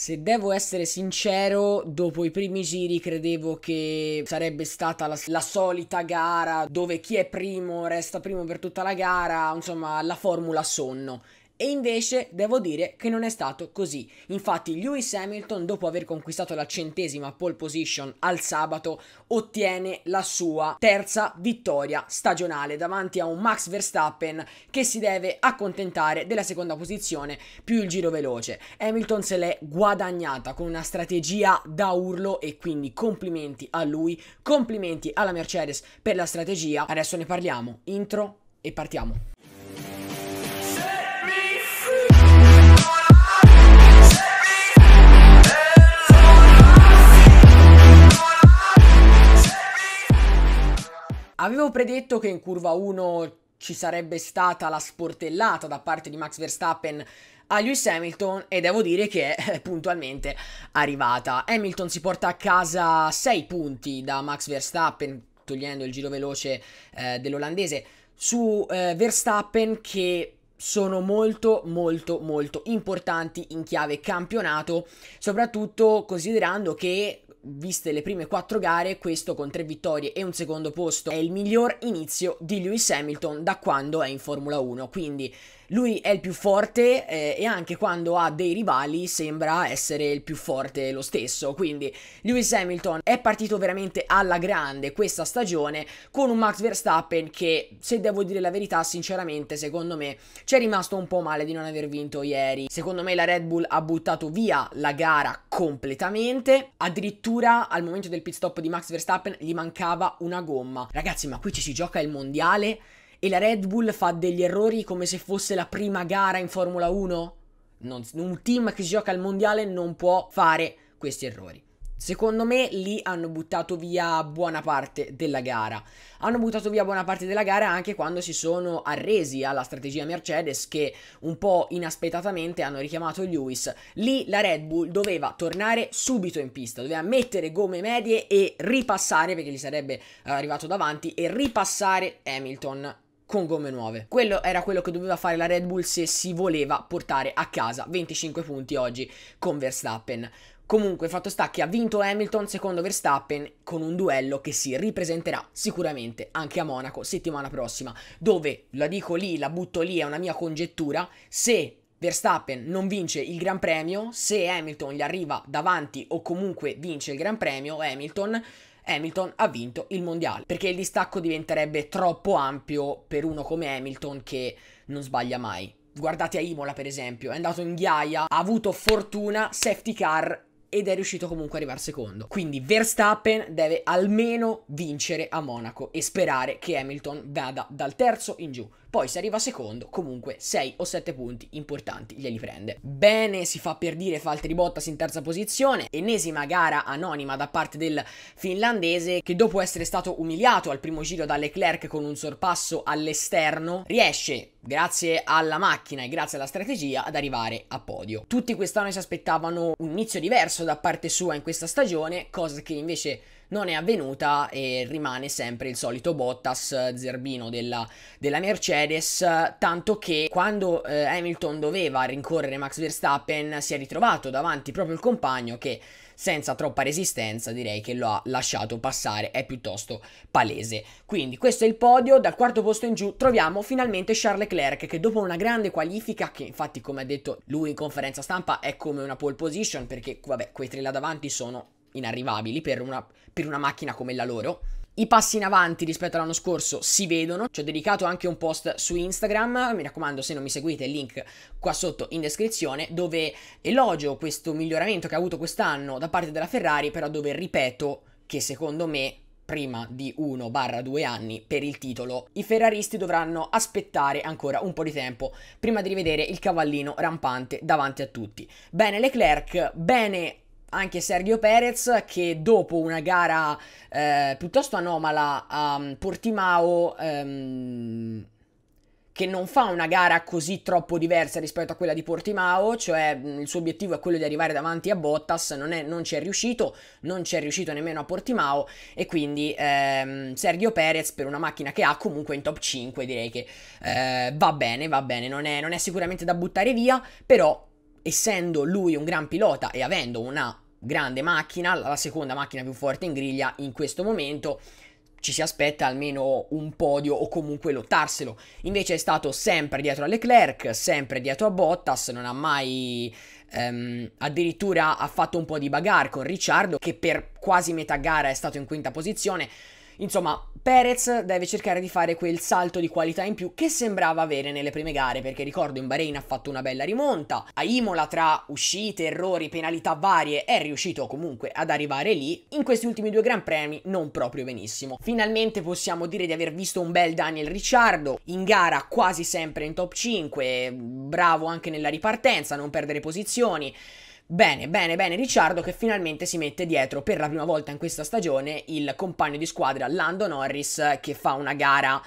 Se devo essere sincero, dopo i primi giri credevo che sarebbe stata la, la, solita gara dove chi è primo resta primo per tutta la gara, insomma la formula sonno. E invece devo dire che non è stato così. Infatti Lewis Hamilton dopo aver conquistato la centesima pole position al sabato ottiene la sua terza vittoria stagionale davanti a un Max Verstappen che si deve accontentare della seconda posizione più il giro veloce. Hamilton se l'è guadagnata con una strategia da urlo e quindi complimenti a lui, complimenti alla Mercedes per la strategia. Adesso ne parliamo. Intro e partiamo. Avevo predetto che in curva 1 ci sarebbe stata la sportellata da parte di Max Verstappen a Lewis Hamilton e devo dire che è eh, puntualmente arrivata. Hamilton si porta a casa 6 punti da Max Verstappen, togliendo il giro veloce eh, dell'olandese, su eh, Verstappen che sono molto molto molto importanti in chiave campionato, soprattutto considerando che viste le prime quattro gare, questo con tre vittorie e un secondo posto è il miglior inizio di Lewis Hamilton da quando è in Formula 1. Quindi lui è il più forte eh, e anche quando ha dei rivali sembra essere il più forte lo stesso. Quindi Lewis Hamilton è partito veramente alla grande questa stagione con un Max Verstappen che, se devo dire la verità, sinceramente, secondo me ci è rimasto un po' male di non aver vinto ieri. Secondo me la Red Bull ha buttato via la gara completamente. Addirittura al momento del pit stop di Max Verstappen gli mancava una gomma. Ragazzi, ma qui ci si gioca il mondiale e la Red Bull fa degli errori come se fosse la prima gara in Formula 1? Non, un team che si gioca al mondiale non può fare questi errori. Secondo me lì hanno buttato via buona parte della gara. Hanno buttato via buona parte della gara anche quando si sono arresi alla strategia Mercedes che un po' inaspettatamente hanno richiamato Lewis. Lì la Red Bull doveva tornare subito in pista, doveva mettere gomme medie e ripassare perché gli sarebbe eh, arrivato davanti e ripassare Hamilton con gomme nuove. Quello era quello che doveva fare la Red Bull se si voleva portare a casa 25 punti oggi con Verstappen. Comunque, fatto sta che ha vinto Hamilton secondo Verstappen con un duello che si ripresenterà sicuramente anche a Monaco settimana prossima, dove, la dico lì, la butto lì, è una mia congettura, se Verstappen non vince il Gran Premio, se Hamilton gli arriva davanti o comunque vince il Gran Premio, Hamilton Hamilton ha vinto il mondiale perché il distacco diventerebbe troppo ampio per uno come Hamilton che non sbaglia mai. Guardate a Imola per esempio, è andato in ghiaia, ha avuto fortuna, safety car ed è riuscito comunque a arrivare secondo. Quindi Verstappen deve almeno vincere a Monaco e sperare che Hamilton vada dal terzo in giù. Poi se arriva secondo, comunque 6 o 7 punti importanti glieli prende. Bene, si fa per dire Valtteri Bottas in terza posizione, ennesima gara anonima da parte del finlandese che dopo essere stato umiliato al primo giro da Leclerc con un sorpasso all'esterno, riesce grazie alla macchina e grazie alla strategia ad arrivare a podio. Tutti quest'anno si aspettavano un inizio diverso da parte sua in questa stagione, cosa che invece non è avvenuta e rimane sempre il solito Bottas zerbino della, della Mercedes, tanto che quando eh, Hamilton doveva rincorrere Max Verstappen si è ritrovato davanti proprio il compagno che senza troppa resistenza direi che lo ha lasciato passare, è piuttosto palese. Quindi questo è il podio, dal quarto posto in giù troviamo finalmente Charles Leclerc che dopo una grande qualifica che infatti come ha detto lui in conferenza stampa è come una pole position perché vabbè quei tre là davanti sono inarrivabili per una, per una macchina come la loro. I passi in avanti rispetto all'anno scorso si vedono, ci ho dedicato anche un post su Instagram, mi raccomando se non mi seguite il link qua sotto in descrizione, dove elogio questo miglioramento che ha avuto quest'anno da parte della Ferrari, però dove ripeto che secondo me prima di 1-2 anni per il titolo, i ferraristi dovranno aspettare ancora un po' di tempo prima di rivedere il cavallino rampante davanti a tutti. Bene Leclerc, bene anche Sergio Perez che dopo una gara eh, piuttosto anomala a mm, Portimao ehm, che non fa una gara così troppo diversa rispetto a quella di Portimao, cioè mm, il suo obiettivo è quello di arrivare davanti a Bottas, non, è, non ci è riuscito, non ci è riuscito nemmeno a Portimao e quindi ehm, Sergio Perez per una macchina che ha comunque in top 5 direi che eh, va bene, va bene, non è, non è sicuramente da buttare via, però essendo lui un gran pilota e avendo una grande macchina, la seconda macchina più forte in griglia in questo momento, ci si aspetta almeno un podio o comunque lottarselo. Invece è stato sempre dietro a Leclerc, sempre dietro a Bottas, non ha mai ehm, addirittura ha fatto un po' di bagarre con Ricciardo che per quasi metà gara è stato in quinta posizione. Insomma, Perez deve cercare di fare quel salto di qualità in più che sembrava avere nelle prime gare, perché ricordo in Bahrain ha fatto una bella rimonta, a Imola tra uscite, errori, penalità varie è riuscito comunque ad arrivare lì, in questi ultimi due Gran Premi non proprio benissimo. Finalmente possiamo dire di aver visto un bel Daniel Ricciardo, in gara quasi sempre in top 5, bravo anche nella ripartenza, non perdere posizioni, Bene, bene, bene Ricciardo che finalmente si mette dietro per la prima volta in questa stagione il compagno di squadra Lando Norris che fa una gara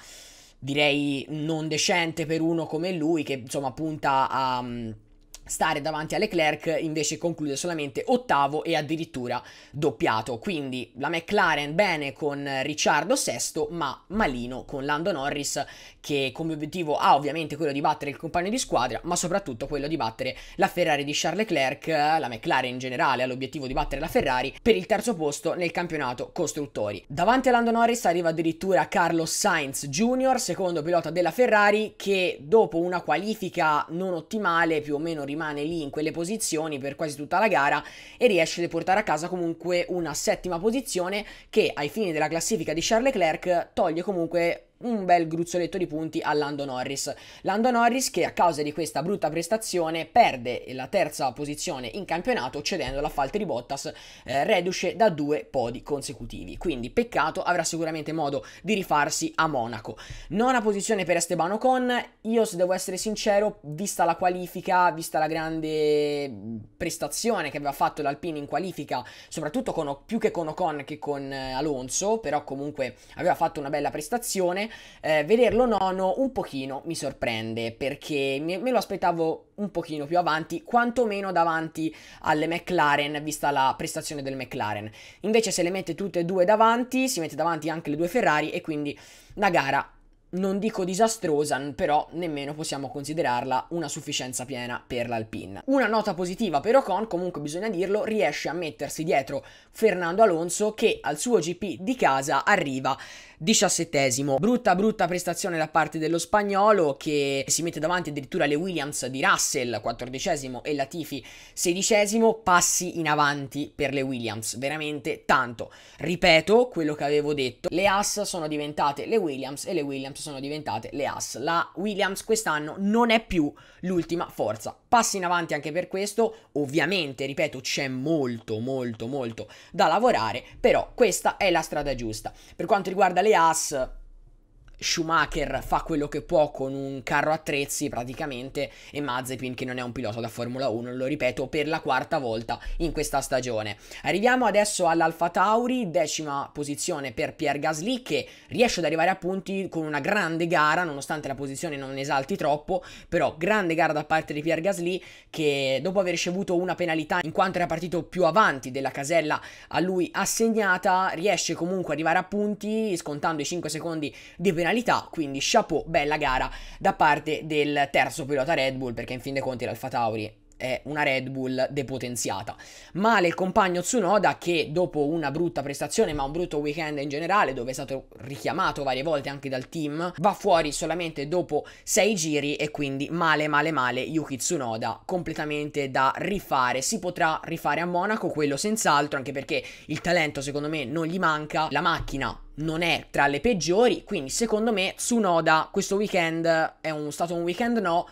direi non decente per uno come lui che insomma punta a... Um, stare davanti a Leclerc invece conclude solamente ottavo e addirittura doppiato quindi la McLaren bene con Ricciardo sesto ma malino con Lando Norris che come obiettivo ha ovviamente quello di battere il compagno di squadra ma soprattutto quello di battere la Ferrari di Charles Leclerc la McLaren in generale ha l'obiettivo di battere la Ferrari per il terzo posto nel campionato costruttori davanti a Lando Norris arriva addirittura Carlos Sainz Jr. secondo pilota della Ferrari che dopo una qualifica non ottimale più o meno rimane lì in quelle posizioni per quasi tutta la gara e riesce a portare a casa comunque una settima posizione che ai fini della classifica di Charles Leclerc toglie comunque un bel gruzzoletto di punti a Lando Norris. Lando Norris che a causa di questa brutta prestazione perde la terza posizione in campionato cedendo la falta di Bottas eh, reduce da due podi consecutivi. Quindi peccato, avrà sicuramente modo di rifarsi a Monaco. Nona posizione per Esteban Ocon, io se devo essere sincero, vista la qualifica, vista la grande prestazione che aveva fatto l'Alpine in qualifica, soprattutto con, più che con Ocon che con eh, Alonso, però comunque aveva fatto una bella prestazione, eh, vederlo nono un pochino mi sorprende perché me, me lo aspettavo un pochino più avanti, quantomeno davanti alle McLaren, vista la prestazione del McLaren. Invece se le mette tutte e due davanti, si mette davanti anche le due Ferrari e quindi la gara non dico disastrosa, però nemmeno possiamo considerarla una sufficienza piena per l'Alpine. Una nota positiva per Ocon, comunque bisogna dirlo, riesce a mettersi dietro Fernando Alonso che al suo GP di casa arriva diciassettesimo. Brutta brutta prestazione da parte dello spagnolo che si mette davanti addirittura alle Williams di Russell, quattordicesimo, e Latifi sedicesimo, passi in avanti per le Williams, veramente tanto. Ripeto quello che avevo detto, le Haas sono diventate le Williams e le Williams sono diventate le Haas. La Williams quest'anno non è più l'ultima forza. Passi in avanti anche per questo, ovviamente, ripeto, c'è molto molto molto da lavorare, però questa è la strada giusta. Per quanto riguarda le As Schumacher fa quello che può con un carro attrezzi praticamente e Mazepin che non è un pilota da Formula 1, lo ripeto, per la quarta volta in questa stagione. Arriviamo adesso all'Alfa Tauri, decima posizione per Pierre Gasly che riesce ad arrivare a punti con una grande gara, nonostante la posizione non esalti troppo, però grande gara da parte di Pierre Gasly che dopo aver ricevuto una penalità in quanto era partito più avanti della casella a lui assegnata, riesce comunque ad arrivare a punti scontando i 5 secondi di penalità penalità, quindi chapeau, bella gara da parte del terzo pilota Red Bull perché in fin dei conti l'Alfa Tauri è una Red Bull depotenziata. Male il compagno Tsunoda che dopo una brutta prestazione ma un brutto weekend in generale dove è stato richiamato varie volte anche dal team va fuori solamente dopo sei giri e quindi male male male Yuki Tsunoda completamente da rifare. Si potrà rifare a Monaco quello senz'altro anche perché il talento secondo me non gli manca, la macchina non è tra le peggiori, quindi secondo me Tsunoda questo weekend è un, stato un weekend no,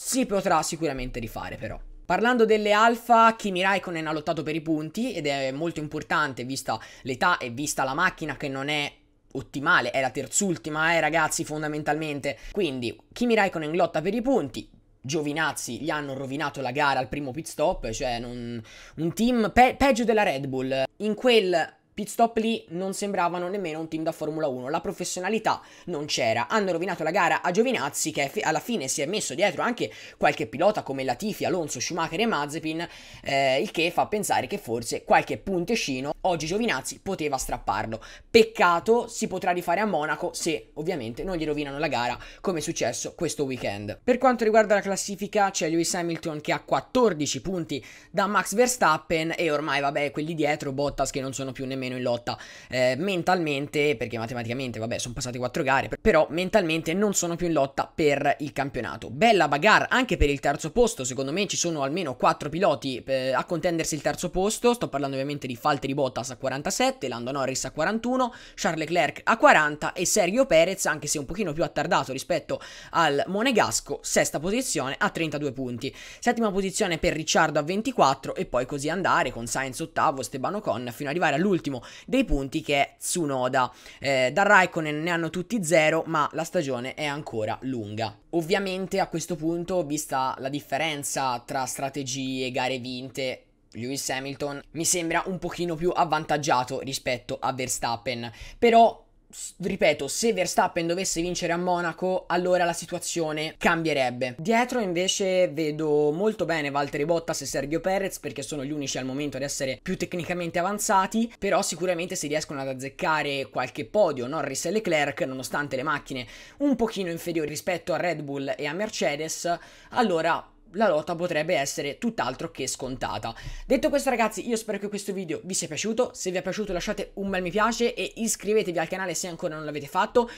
si potrà sicuramente rifare però. Parlando delle alfa, Kimi Raikkonen ha lottato per i punti ed è molto importante vista l'età e vista la macchina che non è ottimale, è la terzultima, eh ragazzi, fondamentalmente. Quindi Kimi Raikkonen lotta per i punti, Giovinazzi gli hanno rovinato la gara al primo pit stop, cioè non... un team pe peggio della Red Bull. In quel pit stop lì non sembravano nemmeno un team da Formula 1, la professionalità non c'era. Hanno rovinato la gara a Giovinazzi che alla fine si è messo dietro anche qualche pilota come Latifi, Alonso, Schumacher e Mazepin, eh, il che fa pensare che forse qualche puntecino oggi Giovinazzi poteva strapparlo. Peccato, si potrà rifare a Monaco se ovviamente non gli rovinano la gara come è successo questo weekend. Per quanto riguarda la classifica c'è Lewis Hamilton che ha 14 punti da Max Verstappen e ormai vabbè quelli dietro Bottas che non sono più nemmeno meno in lotta. Eh, mentalmente, perché matematicamente, vabbè, sono passate quattro gare, però mentalmente non sono più in lotta per il campionato. Bella bagarre anche per il terzo posto, secondo me ci sono almeno quattro piloti eh, a contendersi il terzo posto, sto parlando ovviamente di Falteri Bottas a 47, Lando Norris a 41, Charles Leclerc a 40 e Sergio Perez, anche se un pochino più attardato rispetto al Monegasco, sesta posizione a 32 punti. Settima posizione per Ricciardo a 24 e poi così andare con Sainz ottavo, Stebano Con fino ad arrivare all'ultimo dei punti che è Tsunoda. Eh, da Raikkonen ne hanno tutti zero, ma la stagione è ancora lunga. Ovviamente a questo punto, vista la differenza tra strategie e gare vinte, Lewis Hamilton mi sembra un pochino più avvantaggiato rispetto a Verstappen, però ripeto, se Verstappen dovesse vincere a Monaco, allora la situazione cambierebbe. Dietro invece vedo molto bene Valtteri Bottas e Sergio Perez perché sono gli unici al momento ad essere più tecnicamente avanzati, però sicuramente se riescono ad azzeccare qualche podio Norris e Leclerc, nonostante le macchine un pochino inferiori rispetto a Red Bull e a Mercedes, allora la lotta potrebbe essere tutt'altro che scontata. Detto questo ragazzi, io spero che questo video vi sia piaciuto, se vi è piaciuto lasciate un bel mi piace e iscrivetevi al canale se ancora non l'avete fatto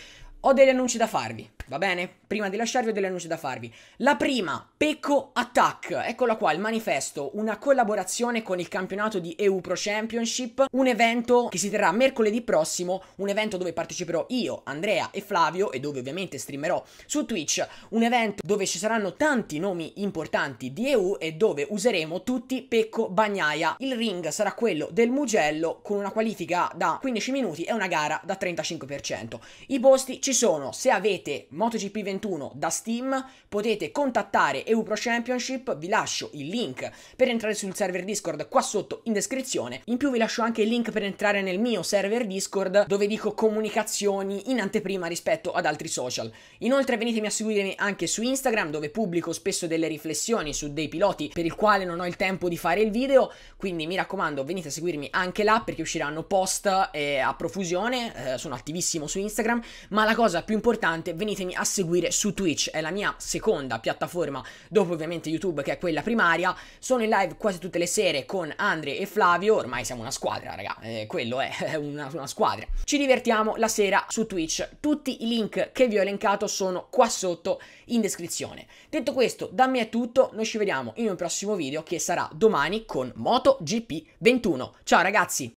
ho degli annunci da farvi, va bene? Prima di lasciarvi ho degli annunci da farvi. La prima, Pecco Attack, eccola qua, il manifesto, una collaborazione con il campionato di EU Pro Championship, un evento che si terrà mercoledì prossimo, un evento dove parteciperò io, Andrea e Flavio e dove ovviamente streamerò su Twitch, un evento dove ci saranno tanti nomi importanti di EU e dove useremo tutti Pecco Bagnaia. Il ring sarà quello del Mugello con una qualifica da 15 minuti e una gara da 35%. I posti ci ci sono, se avete MotoGP 21 da Steam, potete contattare EU Pro Championship, vi lascio il link per entrare sul server Discord qua sotto in descrizione. In più vi lascio anche il link per entrare nel mio server Discord dove dico comunicazioni in anteprima rispetto ad altri social. Inoltre venitemi a seguirmi anche su Instagram dove pubblico spesso delle riflessioni su dei piloti per il quale non ho il tempo di fare il video, quindi mi raccomando venite a seguirmi anche là perché usciranno post eh, a profusione, eh, sono attivissimo su Instagram, ma la cosa cosa più importante, venitemi a seguire su Twitch, è la mia seconda piattaforma dopo ovviamente YouTube che è quella primaria. Sono in live quasi tutte le sere con Andre e Flavio, ormai siamo una squadra, raga, eh, quello è, una, una squadra. Ci divertiamo la sera su Twitch. Tutti i link che vi ho elencato sono qua sotto in descrizione. Detto questo, da me è tutto, noi ci vediamo in un prossimo video che sarà domani con MotoGP 21. Ciao ragazzi!